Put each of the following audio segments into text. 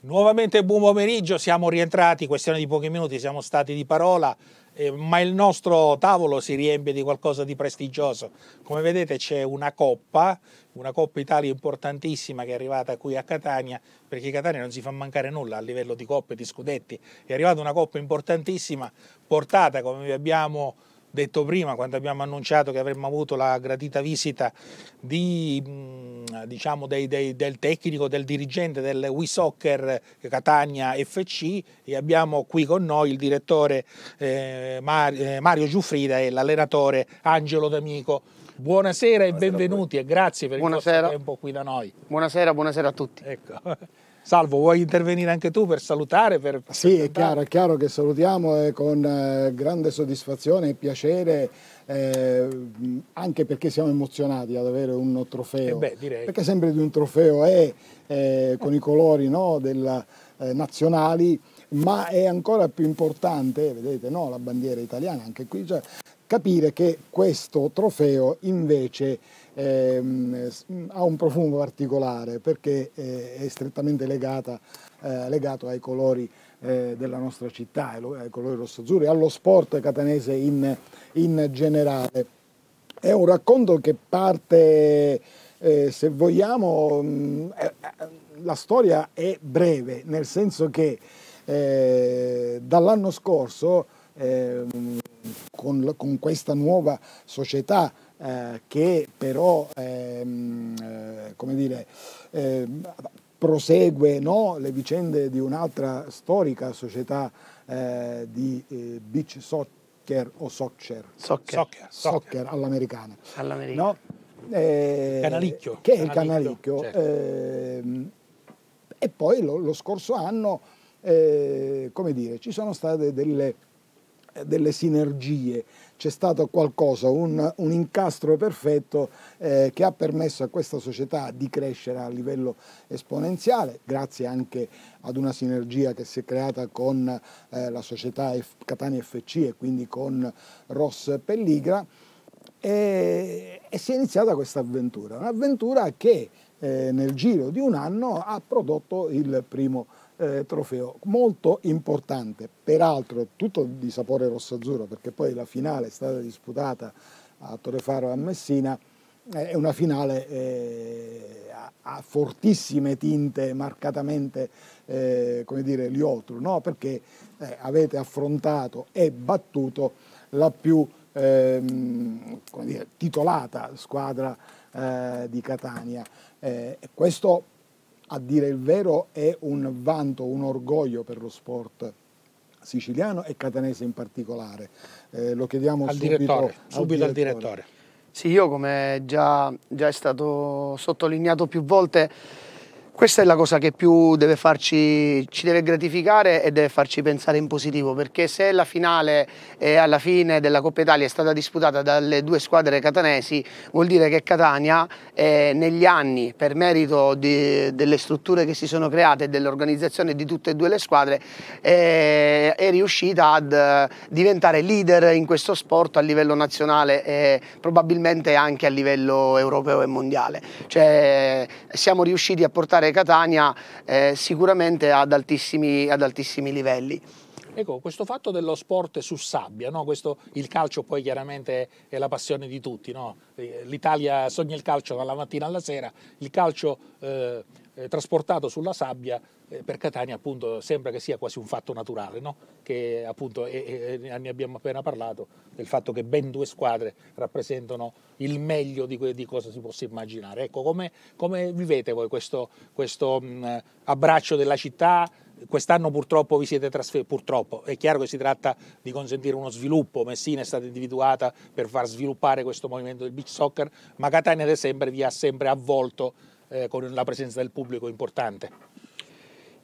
Nuovamente buon pomeriggio, siamo rientrati, questione di pochi minuti, siamo stati di parola eh, ma il nostro tavolo si riempie di qualcosa di prestigioso. Come vedete c'è una coppa, una Coppa Italia importantissima che è arrivata qui a Catania, perché Catania non si fa mancare nulla a livello di coppe, di scudetti. È arrivata una coppa importantissima portata, come vi abbiamo detto prima quando abbiamo annunciato che avremmo avuto la gradita visita di, diciamo, dei, dei, del tecnico, del dirigente del WeSoccer Catania FC e abbiamo qui con noi il direttore eh, eh Mario Giuffrida e l'allenatore Angelo D'Amico. Buonasera e benvenuti e grazie per buonasera. il vostro tempo qui da noi. Buonasera, buonasera a tutti. Ecco. Salvo, vuoi intervenire anche tu per salutare? Per sì, è chiaro, è chiaro, che salutiamo eh, con eh, grande soddisfazione e piacere, eh, anche perché siamo emozionati ad avere un trofeo. Eh beh, perché sempre di un trofeo è eh, con i colori no, della, eh, nazionali, ma è ancora più importante, vedete no, la bandiera italiana, anche qui cioè, capire che questo trofeo invece ehm, ha un profumo particolare perché eh, è strettamente legata, eh, legato ai colori eh, della nostra città, ai colori rosso-azzurri, allo sport catanese in, in, generale. È un racconto che parte, eh, se vogliamo, mh, mm, eh, eh, la storia è breve, nel senso che dall'anno scorso eh, con, con, questa nuova società eh, che però ehm, eh, come dire, ehm, prosegue no, le vicende di un'altra storica società eh, di eh, beach soccer o soccer, soccer, soccer, soccer all'americana. all'americana. No? Eh, canalicchio. Che è il Canalicchio. Certo. Eh, e poi lo, lo scorso anno, eh, come dire, ci sono state delle delle sinergie, c'è stato qualcosa, un, un incastro perfetto eh, che ha permesso a questa società di crescere a livello esponenziale, grazie anche ad una sinergia che si è creata con eh, la società F Catania FC e quindi con Ross Pelligra. E, e si è iniziata questa avventura, un'avventura che eh, nel giro di un anno ha prodotto il primo eh, trofeo. Molto importante, peraltro tutto di sapore rosso-azzurro, perché poi la finale è stata disputata a Torre Faro a Messina, eh, è una finale eh, a, a, fortissime tinte, marcatamente, eh, come dire, liotro, no? perché eh, avete affrontato e battuto la più ehm, dire, titolata squadra eh, di Catania. questo a dire il vero è un vanto, un orgoglio per lo sport siciliano e catanese in particolare. Eh, lo chiediamo al subito, direttore, al subito direttore. al direttore. Sì, io come già, già è stato sottolineato più volte questa è la cosa che più deve farci, ci deve gratificare e deve farci pensare in positivo, perché se la finale eh, alla fine della Coppa Italia è stata disputata dalle due squadre catanesi, vuol dire che Catania eh, negli anni, per merito di, delle strutture che si sono create e dell'organizzazione di tutte e due le squadre, eh, è riuscita a eh, diventare leader in questo sport a livello nazionale e probabilmente anche a livello europeo e mondiale. Cioè, siamo riusciti a portare giocare Catania eh, sicuramente ad altissimi, ad altissimi livelli. Ecco, questo fatto dello sport su sabbia, no? questo, il calcio poi chiaramente è la passione di tutti, no? Eh, l'Italia sogna il calcio dalla mattina alla sera, il calcio eh, eh, trasportato sulla sabbia eh, per Catania appunto sembra che sia quasi un fatto naturale, no? che appunto e, e, ne abbiamo appena parlato del fatto che ben due squadre rappresentano il meglio di, di cosa si possa immaginare. Ecco, come, come vivete voi questo, questo mh, mm, abbraccio della città? Quest'anno purtroppo vi siete trasferiti, purtroppo è chiaro che si tratta di consentire uno sviluppo, Messina è stata individuata per far sviluppare questo movimento del beach soccer, ma Catania ad esempio vi ha sempre avvolto eh, con la presenza del pubblico importante.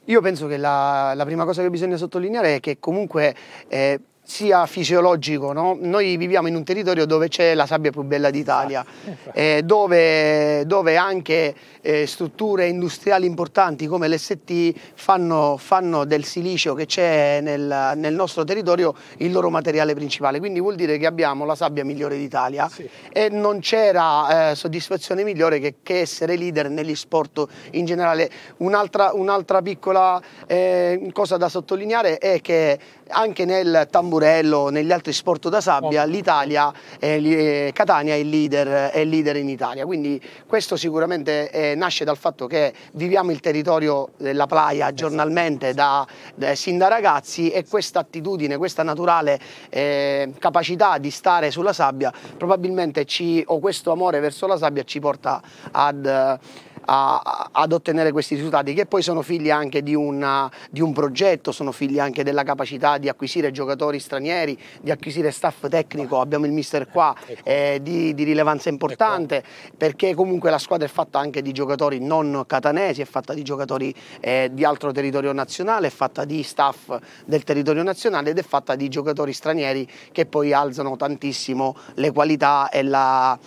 Io penso che la, la, prima cosa che bisogna sottolineare è che comunque eh, sia fisiologico, no? noi viviamo in un territorio dove c'è la sabbia più bella d'Italia, esatto. eh, dove, dove, anche eh, strutture industriali importanti come l'ST fanno, fanno, del silicio che c'è nel, nel, nostro territorio il loro materiale principale, quindi vuol dire che abbiamo la sabbia migliore d'Italia sì. e non c'era eh, soddisfazione migliore che, che, essere leader negli sport in generale. Un'altra, un piccola eh, cosa da sottolineare è che anche nel tamburo tamburello, negli altri sport da sabbia, oh. l'Italia, eh, Catania è il, leader, è leader in Italia. Quindi questo sicuramente eh, nasce dal fatto che viviamo il territorio della playa esatto. giornalmente da, da, sin da ragazzi e questa attitudine, questa naturale eh, capacità di stare sulla sabbia probabilmente ci, o questo amore verso la sabbia ci porta ad a, ad ottenere questi risultati che poi sono figli anche di, una, di, un progetto, sono figli anche della capacità di acquisire giocatori stranieri, di acquisire staff tecnico, abbiamo il mister qua ecco. eh, di, di, rilevanza importante ecco. perché comunque la squadra è fatta anche di giocatori non catanesi, è fatta di giocatori eh, di altro territorio nazionale, è fatta di staff del territorio nazionale ed è fatta di giocatori stranieri che poi alzano tantissimo le qualità e la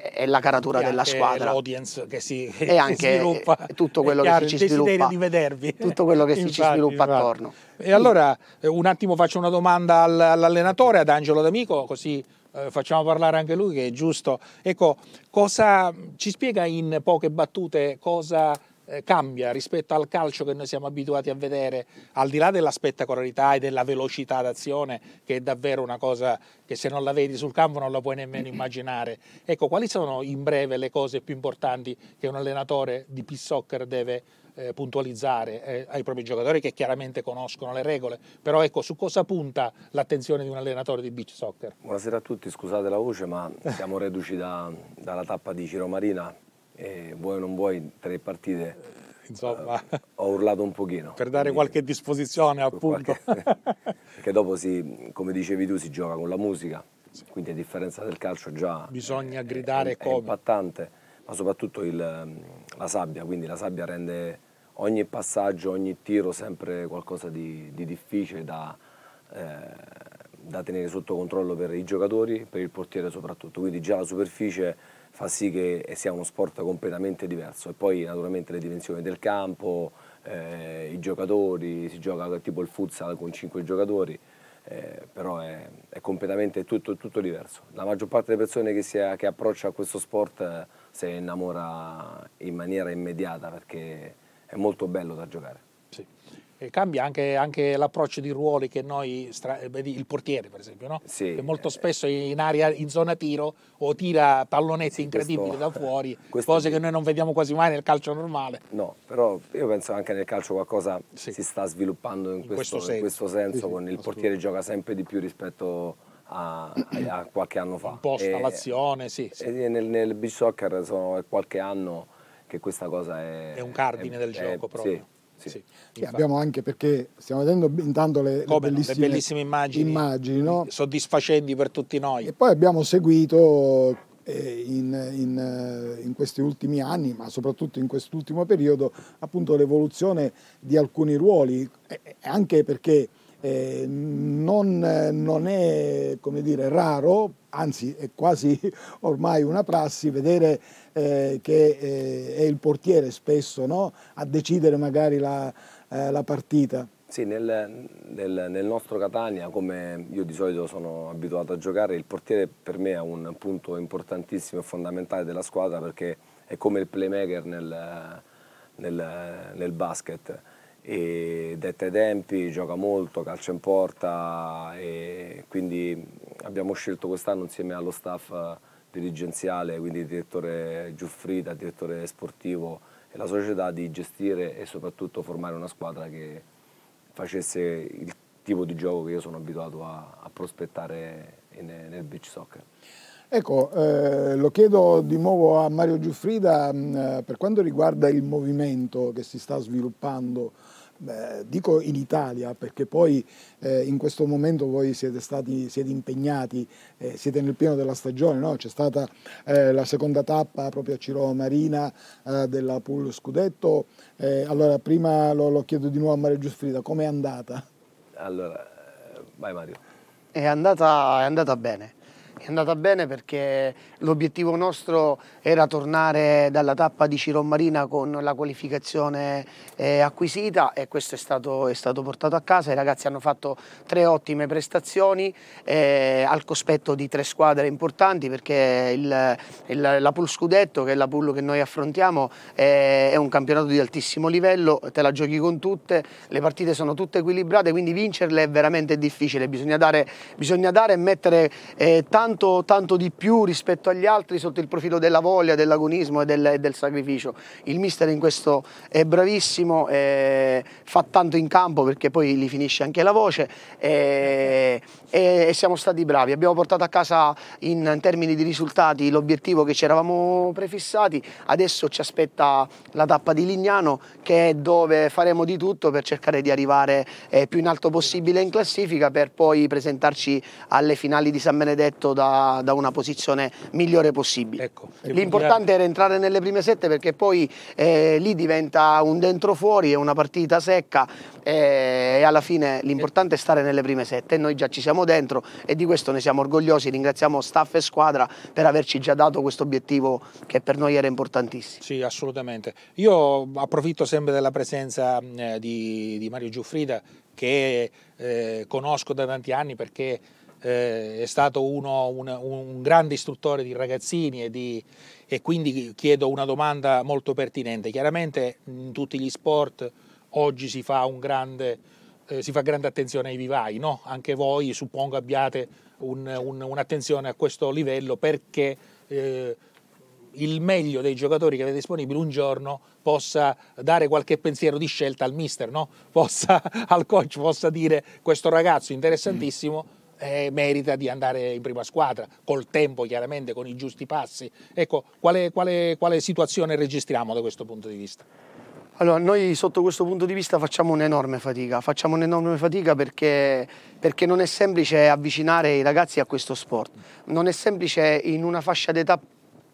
è la caratura della squadra. L'audience che si, che e anche sviluppa, tutto quello chiaro, che si, sviluppa. Di vedervi. Tutto quello che infatti, si sviluppa infatti. attorno. E allora eh, un attimo faccio una domanda all'allenatore, ad Angelo D'Amico, così eh, facciamo parlare anche lui che è giusto. Ecco, cosa, ci spiega in poche battute cosa eh, cambia rispetto al calcio che noi siamo abituati a vedere, al di là della spettacolarità e della velocità d'azione, che è davvero una cosa che se non la vedi sul campo non la puoi nemmeno immaginare. Ecco, quali sono in breve le cose più importanti che un allenatore di peace soccer deve eh, puntualizzare eh, ai propri giocatori che chiaramente conoscono le regole, però ecco su cosa punta l'attenzione di un allenatore di beach soccer? Buonasera a tutti, scusate la voce ma siamo reduci da, dalla tappa di Ciro Marina, e vuoi o non vuoi tre partite Insomma, eh, ho urlato un pochino. Per dare quindi, qualche disposizione appunto. Qualche, perché dopo si, come dicevi tu, si gioca con la musica, sì. quindi a differenza del calcio già... Bisogna è, gridare è, come. È impattante, ma soprattutto il, la sabbia, quindi la sabbia rende ogni passaggio, ogni tiro sempre qualcosa di, di difficile da, eh, da tenere sotto controllo per i giocatori, per il portiere soprattutto, quindi già la superficie fa sì che eh, sia uno sport completamente diverso e poi naturalmente le dimensioni del campo, eh, i giocatori, si gioca tipo il futsal con 5 giocatori, eh, però è, è completamente tutto, tutto, diverso. La maggior parte delle persone che, è, che approccia a questo sport eh, si innamora in maniera immediata perché è molto bello da giocare eh, cambia anche, anche l'approccio di ruoli che noi, eh, il portiere per esempio, no? sì, che molto eh. spesso in area, in zona tiro o tira pallonetti sì, incredibili questo, da fuori, cose che noi non vediamo quasi mai nel calcio normale. No, però io penso anche nel calcio qualcosa sì. si sta sviluppando in, in questo, questo, senso, in questo senso con il portiere gioca sempre di più rispetto a, a, qualche anno fa. Imposta e, l'azione, sì. sì. E nel, nel beach soccer sono qualche anno che questa cosa è... È un cardine è, del è, gioco proprio. Sì. Sì. abbiamo anche perché stiamo vedendo intanto le, le, bellissime, no, le bellissime, immagini, immagini no? soddisfacenti per tutti noi. E poi abbiamo seguito eh, in, in, eh, in, questi ultimi anni, ma soprattutto in quest'ultimo periodo, appunto l'evoluzione di alcuni ruoli, eh, anche perché eh, non, non, è dire, raro, anzi è quasi ormai una prassi vedere eh, che eh, è il portiere spesso no? a decidere magari la, eh, la partita. Sì, nel, nel, nel, nostro Catania, come io di solito sono abituato a giocare, il portiere per me è un punto importantissimo e fondamentale della squadra perché è come il playmaker nel, nel basket e detta ai tempi, gioca molto, calcia in porta e quindi abbiamo scelto quest'anno insieme allo staff eh, dirigenziale, quindi il direttore Giuffrida, il direttore sportivo e la società di gestire e soprattutto formare una squadra che facesse il tipo di gioco che io sono abituato a, a prospettare in, nel beach soccer. Ecco, eh, lo chiedo di nuovo a Mario Giuffrida mh, mm, eh, per quanto riguarda il movimento che si sta sviluppando dico in Italia perché poi eh, in questo momento voi siete stati siete impegnati, eh, siete nel pieno della stagione, no? c'è stata eh, la seconda tappa proprio a Ciro Marina eh, della Pool Scudetto, eh, allora prima lo, lo, chiedo di nuovo a Mario Giuffrida, com'è andata? Allora, eh, vai Mario. È andata, è andata bene, è andata bene perché l'obiettivo nostro era tornare dalla tappa di Ciro Marina con la qualificazione eh, acquisita e questo è stato, è stato, portato a casa. I ragazzi hanno fatto tre ottime prestazioni eh, al cospetto di tre squadre importanti perché il, il, la Pool Scudetto, che è la Pool che noi affrontiamo, eh, è un campionato di altissimo livello, te la giochi con tutte, le partite sono tutte equilibrate, quindi vincerle è veramente difficile, bisogna dare, bisogna dare e mettere eh, tanto tanto, tanto di più rispetto agli altri sotto il profilo della voglia, dell'agonismo e del, del, sacrificio. Il mister in questo è bravissimo, eh, fa tanto in campo perché poi gli finisce anche la voce eh, e, e, siamo stati bravi. Abbiamo portato a casa in, in termini di risultati l'obiettivo che ci eravamo prefissati, adesso ci aspetta la tappa di Lignano che è dove faremo di tutto per cercare di arrivare eh, più in alto possibile in classifica per poi presentarci alle finali di San Benedetto da, da una posizione migliore possibile. Ecco, L'importante era entrare nelle prime sette perché poi eh, lì diventa un dentro fuori, è una partita secca eh, e alla fine l'importante è stare nelle prime sette e noi già ci siamo dentro e di questo ne siamo orgogliosi, ringraziamo staff e squadra per averci già dato questo obiettivo che per noi era importantissimo. Sì, assolutamente. Io approfitto sempre della presenza eh, di, di, Mario Giuffrida che eh, conosco da tanti anni perché eh, è stato uno, un, un, grande istruttore di ragazzini e, di, e, quindi chiedo una domanda molto pertinente. Chiaramente in tutti gli sport oggi si fa, grande, eh, si fa grande attenzione ai vivai, no? anche voi suppongo abbiate un'attenzione un, un a questo livello perché eh, il meglio dei giocatori che avete disponibili un giorno possa dare qualche pensiero di scelta al mister, no? possa, al coach, possa dire questo ragazzo interessantissimo eh, merita di andare in prima squadra, col tempo chiaramente, con i giusti passi. Ecco, quale, quale, quale situazione registriamo da questo punto di vista? Allora, noi sotto questo punto di vista facciamo un'enorme fatica, facciamo un'enorme fatica perché, perché, non è semplice avvicinare i ragazzi a questo sport, non è semplice in una fascia d'età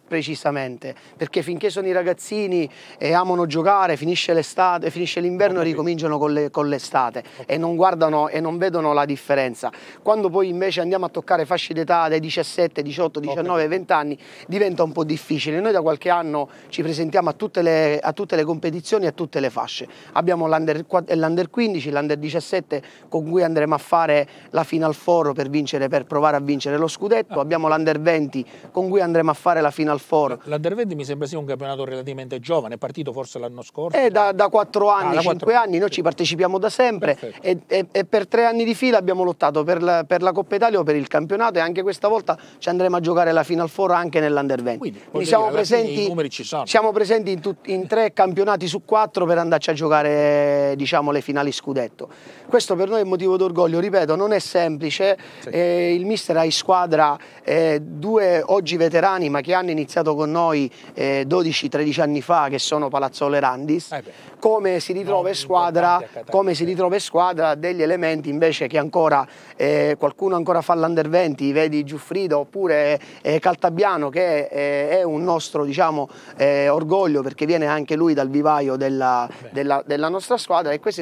precisamente, perché finché sono i ragazzini e amano giocare, finisce l'estate, finisce l'inverno e ricominciano con, l'estate e non guardano e non vedono la differenza. Quando poi invece andiamo a toccare fasce d'età dai 17, 18, 19, 20 anni diventa un po' difficile. Noi da qualche anno ci presentiamo a tutte le, a tutte le competizioni, a tutte le fasce. Abbiamo l'Under 15, l'Under 17 con cui andremo a fare la Final Four per, vincere, per provare a vincere lo scudetto, ah. abbiamo l'Under 20 con cui andremo a fare la Final Final Four. Eh, la Derved mi sembra sia un campionato relativamente giovane, è partito forse l'anno scorso? È eh, da, da 4 ah, anni, ah, 5 4... anni, noi sì. ci partecipiamo da sempre e, e, e, per tre anni di fila abbiamo lottato per la, per la, Coppa Italia o per il campionato e anche questa volta ci andremo a giocare la Final Four anche nell'Under 20. Quindi, Quindi siamo, dire, presenti, siamo, presenti, in, tut, in tre campionati su quattro per andarci a giocare diciamo, le finali scudetto. Questo per noi è motivo d'orgoglio, ripeto, non è semplice, sì. eh, il mister ha in squadra eh, due oggi veterani ma che hanno iniziato iniziato con noi eh, 12-13 anni fa, che sono Palazzo Erandis, eh come si ritrova in squadra, come si ritrova squadra degli elementi invece che ancora eh, qualcuno ancora fa l'under 20, vedi Giuffrida oppure eh, Caltabiano che eh, è un nostro diciamo, eh, orgoglio perché viene anche lui dal vivaio della, della, della nostra squadra e questo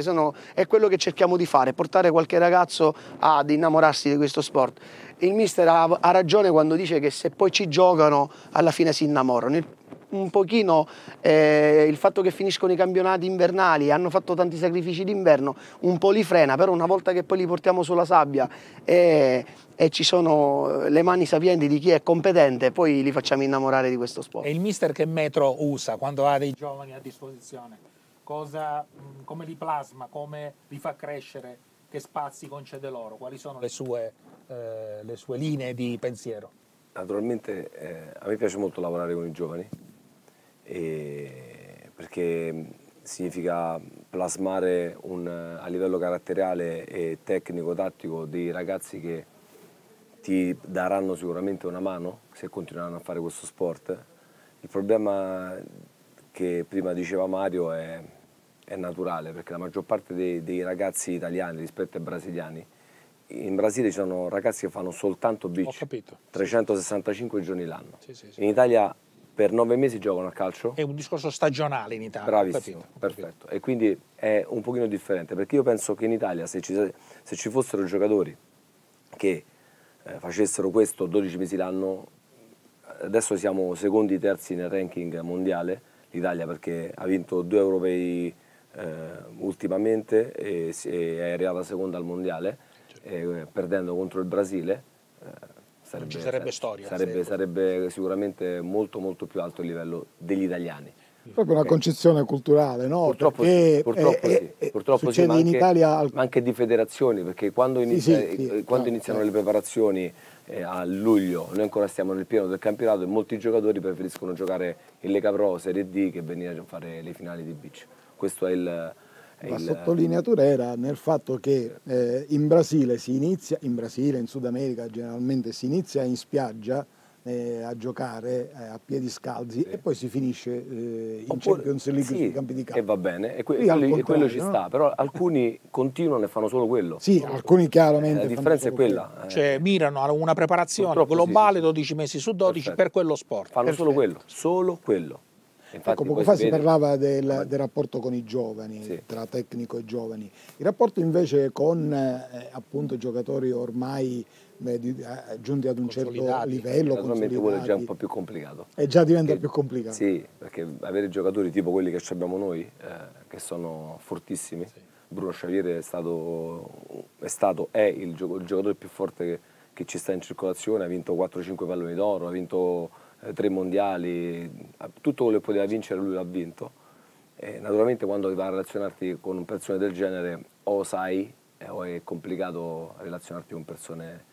è quello che cerchiamo di fare, portare qualche ragazzo ad innamorarsi di questo sport il mister ha, ha, ragione quando dice che se poi ci giocano alla fine si innamorano. Il, un pochino eh, il fatto che finiscono i campionati invernali, hanno fatto tanti sacrifici d'inverno, un po' li frena, però una volta che poi li portiamo sulla sabbia e, eh, e ci sono eh, le mani sapienti di chi è competente, poi li facciamo innamorare di questo sport. E il mister che metro usa quando ha dei giovani a disposizione? Cosa, mm, come li plasma, come li fa crescere, che spazi concede loro, quali sono le sue eh, le sue linee di pensiero? Naturalmente eh, a me piace molto lavorare con i giovani perché significa plasmare un, a livello caratteriale e tecnico-tattico dei ragazzi che ti daranno sicuramente una mano se continueranno a fare questo sport. Il problema che prima diceva Mario è, è naturale perché la maggior parte dei, dei ragazzi italiani rispetto ai brasiliani in Brasile ci sono ragazzi che fanno soltanto beach, 365 giorni l'anno. Sì, sì, sì. In Italia per nove mesi giocano a calcio. È un discorso stagionale in Italia. Bravissimo, capito, perfetto. Capito. E quindi è un pochino differente, perché io penso che in Italia se ci, se ci fossero giocatori che eh, facessero questo 12 mesi l'anno, adesso siamo secondi, terzi nel ranking mondiale, l'Italia perché ha vinto due europei eh, ultimamente e, e è arrivata seconda al mondiale eh, perdendo contro il Brasile, eh, sarebbe, ci sarebbe storia. Sarebbe, sarebbe sicuramente molto molto più alto il livello degli italiani proprio una concezione culturale, no? Purtroppo, perché, eh, purtroppo eh, sì, eh, purtroppo sì, ma, anche, in Italia... Al... ma anche di federazioni, perché quando, inizia, sì, sì, eh, quando no, iniziano no. Certo. le preparazioni eh, a luglio, noi ancora stiamo nel pieno del campionato e molti giocatori preferiscono giocare in Lega Pro Serie D che venire a fare le finali di beach. Questo è il, la il... sottolineatura era nel fatto che eh, in Brasile si inizia, in Brasile, in Sud America generalmente si inizia in spiaggia eh, a giocare eh, a piedi scalzi sì. e poi si finisce eh, in Oppure, Champions League sì, sui campi di campo. E va bene, e, que e quello ci no? sta, però alcuni continuano e fanno solo quello. Sì, no, alcuni chiaramente. Eh, la differenza è quella. Quello. Eh. Cioè mirano a una preparazione Purtroppo globale sì. 12 mesi su 12 Perfetto. per quello sport. Fanno Perfetto. solo quello, solo quello. Infatti, ecco, poco fa si parlava del, del, rapporto con i giovani, sì. tra tecnico e giovani. Il rapporto invece con eh, appunto giocatori ormai beh, di, eh, giunti ad un certo livello, naturalmente quello è già un po' più complicato. E eh, già diventa perché, più complicato. Sì, perché avere giocatori tipo quelli che abbiamo noi, eh, che sono fortissimi, sì. Bruno Sciaviere è stato, è, stato, è il, il, giocatore più forte che, che ci sta in circolazione, ha vinto 4-5 palloni d'oro, ha vinto eh, tre mondiali, tutto quello che poteva vincere lui l'ha vinto. E naturalmente quando vai a relazionarti con un persone del genere o sai eh, o è complicato relazionarti con persone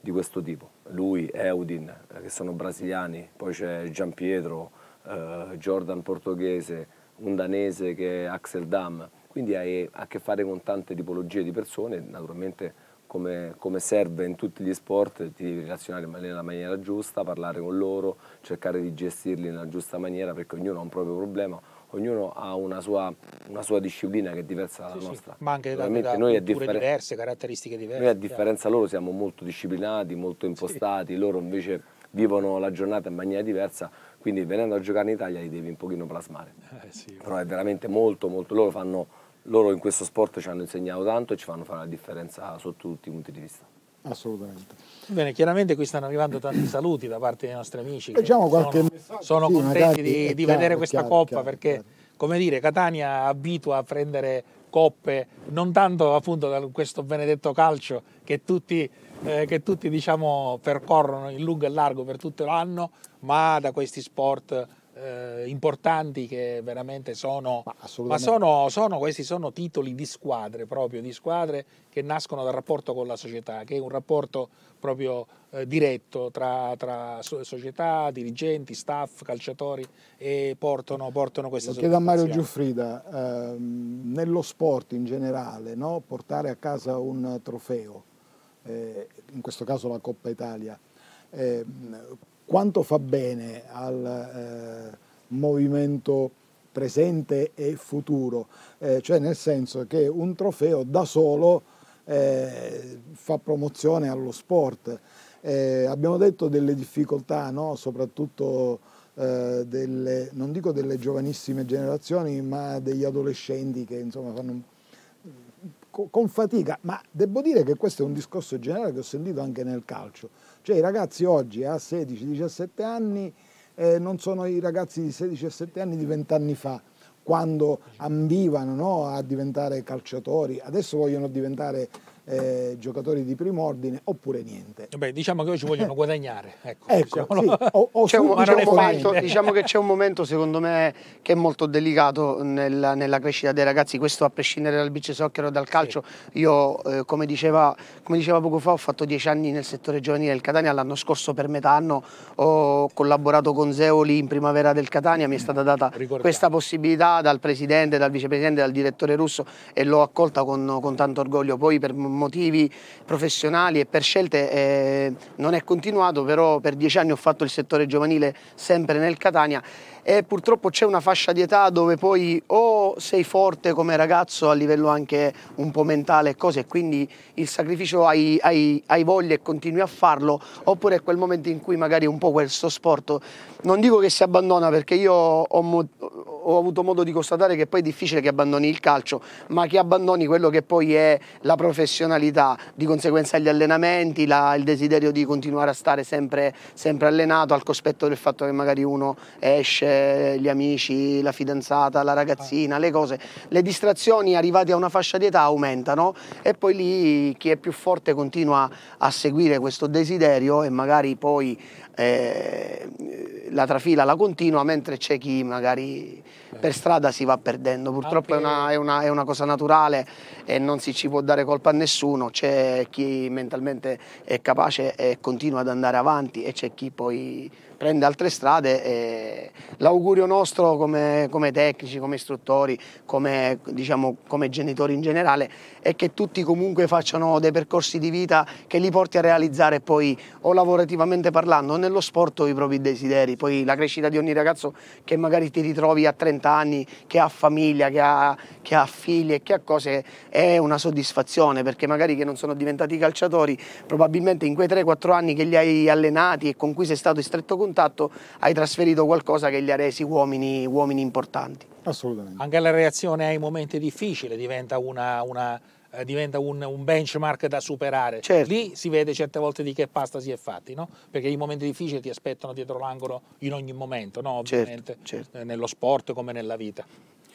di questo tipo. Lui, Eudin, eh, che sono brasiliani, poi c'è Gian Pietro, eh, Jordan portoghese, un danese che è Axel Dam, quindi hai a che fare con tante tipologie di persone, naturalmente come, come, serve in tutti gli sport, ti devi relazionare nella maniera giusta, parlare con loro, cercare di gestirli nella giusta maniera perché ognuno ha un proprio problema, ognuno ha una sua, una sua disciplina che è diversa dalla sì, nostra. Sì. Ma anche da, da noi diverse, caratteristiche diverse. Noi a differenza loro siamo molto disciplinati, molto impostati, sì. loro invece vivono la giornata in maniera diversa, quindi venendo a giocare in Italia li devi un pochino plasmare. Eh, Però è veramente molto, molto, loro fanno loro in questo sport ci hanno insegnato tanto e ci fanno fare la differenza sotto tutti i punti di vista. Assolutamente. Bene, chiaramente qui stanno arrivando tanti saluti da parte dei nostri amici. Leggiamo eh, qualche sono, messaggio. Sono sì, contenti di, di chiaro, vedere questa chiaro, coppa chiaro, perché, come dire, Catania abitua a prendere coppe non tanto appunto da questo benedetto calcio che tutti, eh, che tutti diciamo, percorrono in lungo e largo per tutto l'anno, ma da questi sport eh, importanti che veramente sono, ma, ma sono, sono, questi sono titoli di squadre, proprio di squadre che nascono dal rapporto con la società, che è un rapporto proprio eh, diretto tra, tra, società, dirigenti, staff, calciatori e portano, portano questa Lo chiedo a Mario Giuffrida, eh, nello sport in generale, no? portare a casa un trofeo, eh, in questo caso la Coppa Italia, ehm, quanto fa bene al eh, movimento presente e futuro, eh, cioè nel senso che un trofeo da solo eh, fa promozione allo sport. Eh, abbiamo detto delle difficoltà, no? soprattutto eh, delle, non dico delle giovanissime generazioni, ma degli adolescenti che insomma fanno con fatica, ma devo dire che questo è un discorso generale che ho sentito anche nel calcio cioè i ragazzi oggi eh, a 16-17 anni eh, non sono i ragazzi di 16-17 anni di 20 anni fa quando ambivano no, a diventare calciatori, adesso vogliono diventare eh, giocatori di primo ordine oppure niente. Beh, diciamo che oggi vogliono eh. guadagnare. Ecco, ecco diciamo, sì. un, diciamo, diciamo che c'è un momento secondo me che è molto delicato nella, nella crescita dei ragazzi, questo a prescindere dal beach soccer o dal calcio. Sì. Io eh, come, diceva, come, diceva, poco fa ho fatto dieci anni nel settore giovanile del Catania, l'anno scorso per metà anno ho collaborato con Zeoli in primavera del Catania, mi è stata data Ricordate. questa possibilità dal presidente, dal vicepresidente, dal direttore russo e l'ho accolta con, con tanto orgoglio. Poi per motivi professionali e per scelte eh, non è continuato, però per dieci anni ho fatto il settore giovanile sempre nel Catania e purtroppo c'è una fascia di età dove poi o sei forte come ragazzo a livello anche un po' mentale e cose e quindi il sacrificio hai, hai, hai voglia e continui a farlo oppure è quel momento in cui magari un po' questo sport non dico che si abbandona perché io ho, ho avuto modo di constatare che poi è difficile che abbandoni il calcio, ma che abbandoni quello che poi è la professionalità, di conseguenza gli allenamenti, la, il desiderio di continuare a stare sempre, sempre allenato al cospetto del fatto che magari uno esce eh, gli amici, la fidanzata, la ragazzina, le cose. Le distrazioni arrivate a una fascia di età aumentano e poi lì chi è più forte continua a seguire questo desiderio e magari poi eh, la trafila la continua, mentre c'è chi magari per strada si va perdendo. Purtroppo è una, è, una, è una, cosa naturale e non si ci può dare colpa a nessuno, c'è chi mentalmente è capace e continua ad andare avanti e c'è chi poi prende altre strade e l'augurio nostro come, come, tecnici, come istruttori, come, diciamo, come genitori in generale è che tutti comunque facciano dei percorsi di vita che li porti a realizzare poi o lavorativamente parlando o nello sport o i propri desideri, poi la crescita di ogni ragazzo che magari ti ritrovi a 30 anni, che ha famiglia, che ha, che ha figli e che ha cose è una soddisfazione perché magari che non sono diventati calciatori probabilmente in quei 3-4 anni che li hai allenati e con cui sei stato in stretto contatto contatto hai trasferito qualcosa che li ha resi uomini, uomini importanti. Assolutamente. Anche la reazione ai momenti difficili diventa una, una eh, diventa un, un, benchmark da superare. Certo. Lì si vede certe volte di che pasta si è fatti, no? perché i momenti difficili ti aspettano dietro l'angolo in ogni momento, no? Certo, ovviamente certo, certo. nello sport come nella vita.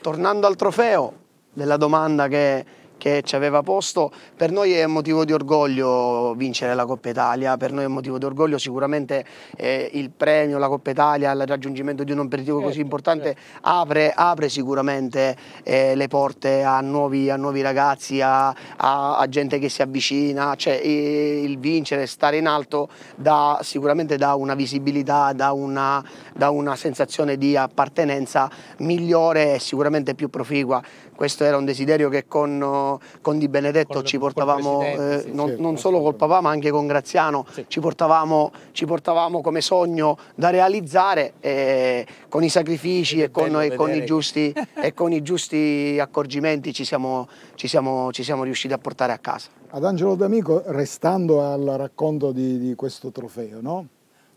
Tornando al trofeo, della domanda che che ci aveva posto. Per noi è un motivo di orgoglio vincere la Coppa Italia, per noi è un motivo di orgoglio sicuramente eh, il premio, la Coppa Italia, il raggiungimento di un obiettivo così certo, importante certo. apre, apre sicuramente eh, le porte a nuovi, a nuovi ragazzi, a, a, a, gente che si avvicina, cioè, il vincere, stare in alto dà, sicuramente dà una visibilità, dà una, dà una sensazione di appartenenza migliore e sicuramente più proficua questo era un desiderio che con, eh, con Di Benedetto con, ci portavamo, eh, sì, non, sì, non solo col papà ma anche con Graziano, sì. ci, portavamo, ci, portavamo, come sogno da realizzare eh, con i sacrifici e con, e, i giusti, e con, i giusti, accorgimenti ci siamo, ci, siamo, ci siamo, riusciti a portare a casa. Ad Angelo D'Amico, restando al racconto di, di questo trofeo, no?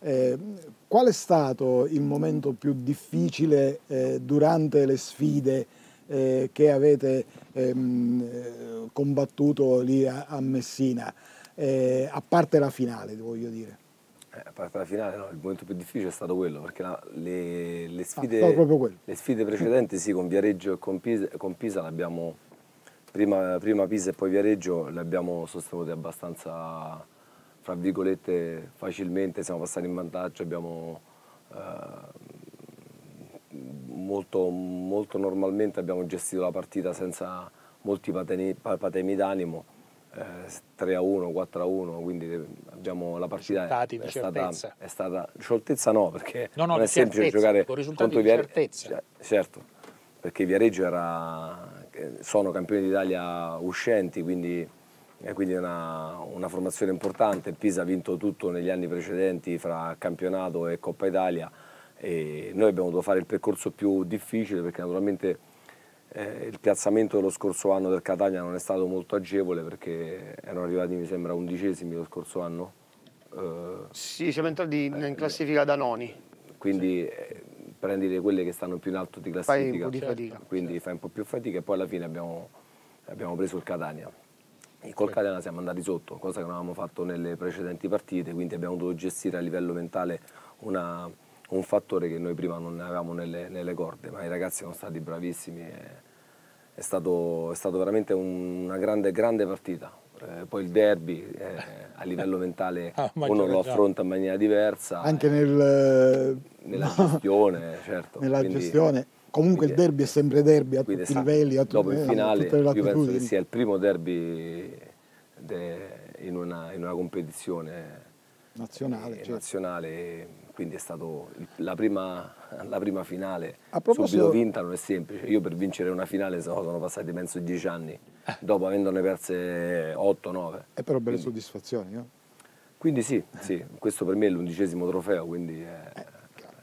Eh, qual è stato il momento più difficile eh, durante le sfide eh, che avete ehm, eh, combattuto lì a, a Messina, eh, a parte la finale, voglio dire. Eh, a parte la finale, no, il momento più difficile è stato quello, perché la, le, le, ah, sfide, ah, le, sfide, precedenti, sì, con Viareggio e con Pisa, con Pisa l'abbiamo, prima, prima Pisa e poi Viareggio, le abbiamo sostenute abbastanza, fra virgolette, facilmente, siamo passati in vantaggio, abbiamo... Eh, molto, molto normalmente abbiamo gestito la partita senza molti patemi, d'animo, eh, 3 a 1, 4 a 1, quindi eh, abbiamo, la partita è, di è, stata, è stata scioltezza no, perché no, no, non è semplice giocare contro Viareggio. Eh, certo, perché Viareggio era, sono campioni d'Italia uscenti, quindi è eh, quindi una, una, formazione importante. Pisa ha vinto tutto negli anni precedenti fra campionato e Coppa Italia e noi abbiamo dovuto fare il percorso più difficile perché naturalmente eh, il piazzamento dello scorso anno del Catania non è stato molto agevole perché erano arrivati mi sembra undicesimi lo scorso anno. Eh, sì, siamo entrati eh, in classifica da noni. Quindi sì. Eh, prendere quelle che stanno più in alto di classifica. Fai un po' di certo, fatica. Quindi sì. Certo. fai un po' più fatica e poi alla fine abbiamo, abbiamo preso il Catania. E col Catania siamo andati sotto, cosa che non avevamo fatto nelle precedenti partite, quindi abbiamo dovuto gestire a livello mentale una un fattore che noi prima non avevamo nelle, nelle corde, ma i ragazzi sono stati bravissimi. È stato, è, stato, veramente un, una grande, grande partita. Eh, poi il derby eh, a livello mentale ah, uno lo affronta in maniera diversa. Anche eh, nel, nella gestione, certo. Nella quindi, gestione. Comunque quindi, il derby è sempre derby a tutti esatto, i livelli, a, tutti i eh, finale, a tutte le latitudini. Io penso che sia il primo derby de, in, una, in, una, competizione nazionale. Eh, certo. E, cioè. nazionale quindi è stata la, la prima, finale proposito... subito vinta, non è semplice. Io per vincere una finale sono passati penso dieci anni, eh. dopo avendone perse 8-9. È eh, però belle quindi... soddisfazioni, no? Quindi sì, sì, questo per me è l'undicesimo trofeo, quindi è, eh,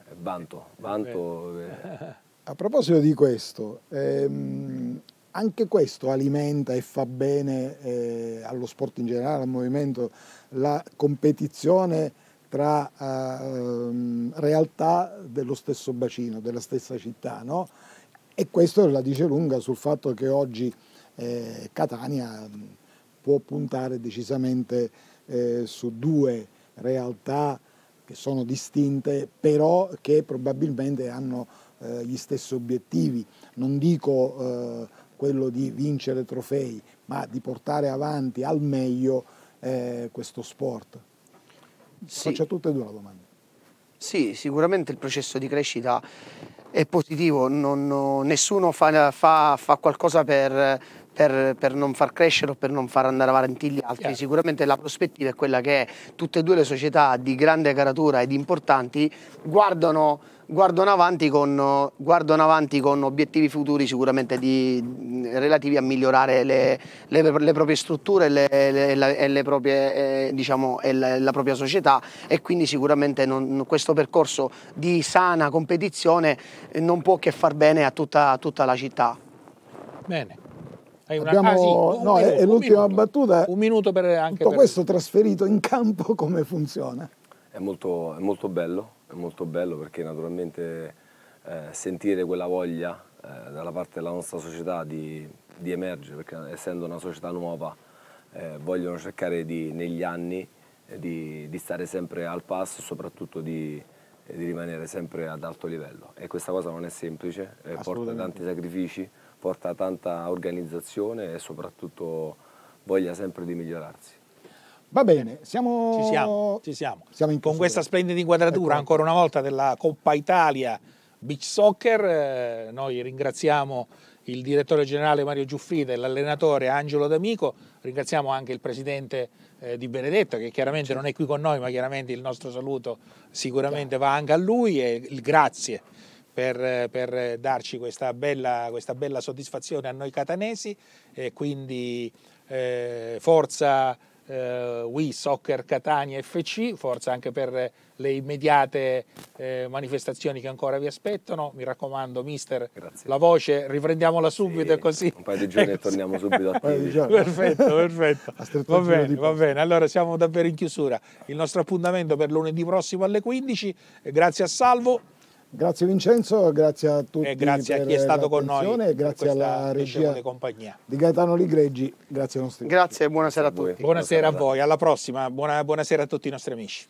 è vanto. vanto eh. A proposito di questo, ehm, anche questo alimenta e fa bene eh, allo sport in generale, al movimento, la competizione tra eh, realtà dello stesso bacino, della stessa città. No? E questo la dice lunga sul fatto che oggi eh, Catania mm, può puntare decisamente eh, su due realtà che sono distinte, però che probabilmente hanno eh, gli stessi obiettivi. Non dico eh, quello di vincere trofei, ma di portare avanti al meglio eh, questo sport. Sì. Faccio a tutte e due la domanda. Sì, sicuramente il processo di crescita è positivo, non, nessuno fa, fa, fa qualcosa per per, per, non far crescere o per non far andare avanti gli altri. Chiaro. Sicuramente la prospettiva è quella che tutte e due le società di grande caratura ed importanti guardano, guardano, avanti, con, guardano avanti, con, obiettivi futuri sicuramente di, relativi a migliorare le, le, le proprie strutture e, proprie, eh, diciamo, e la, la, propria società e quindi sicuramente non, questo percorso di sana competizione non può che far bene a tutta, a tutta la città. Bene. Una, Abbiamo, ah, sì, no, minuto, è, l'ultima minuto, battuta. Un minuto per anche tutto per... questo trasferito in campo come funziona? È molto, è molto, bello, è molto bello perché naturalmente eh, sentire quella voglia eh, dalla parte della nostra società di, di emergere, perché essendo una società nuova eh, vogliono cercare di, negli anni eh, di, di, stare sempre al passo e soprattutto di, di rimanere sempre ad alto livello e questa cosa non è semplice, eh, porta tanti sacrifici porta tanta organizzazione e soprattutto voglia sempre di migliorarsi. Va bene, siamo... Ci siamo, ci siamo. siamo Con questa splendida inquadratura ecco. ancora una volta della Coppa Italia Beach Soccer, eh, noi ringraziamo il direttore generale Mario Giuffrida e l'allenatore Angelo D'Amico, ringraziamo anche il presidente eh, di Benedetta che chiaramente non è qui con noi ma chiaramente il nostro saluto sicuramente va anche a lui e il grazie per, per darci questa bella, questa bella, soddisfazione a noi catanesi e quindi eh, forza eh, We Soccer Catania FC, forza anche per le immediate eh, manifestazioni che ancora vi aspettano. Mi raccomando, mister, Grazie. la voce riprendiamola subito sì, così. Un paio di giorni e torniamo subito a Perfetto, perfetto. va bene, va bene. Allora siamo davvero in chiusura. Il nostro appuntamento per lunedì prossimo alle 15. Grazie a Salvo. Grazie Vincenzo, grazie a tutti e grazie a chi è stato con noi e grazie alla diciamo, regia di, compagnia. di Gaetano Ligreggi, grazie ai nostri Grazie e buonasera a tutti. Buonasera, buonasera a voi, alla prossima, Buona, buonasera a tutti i nostri amici.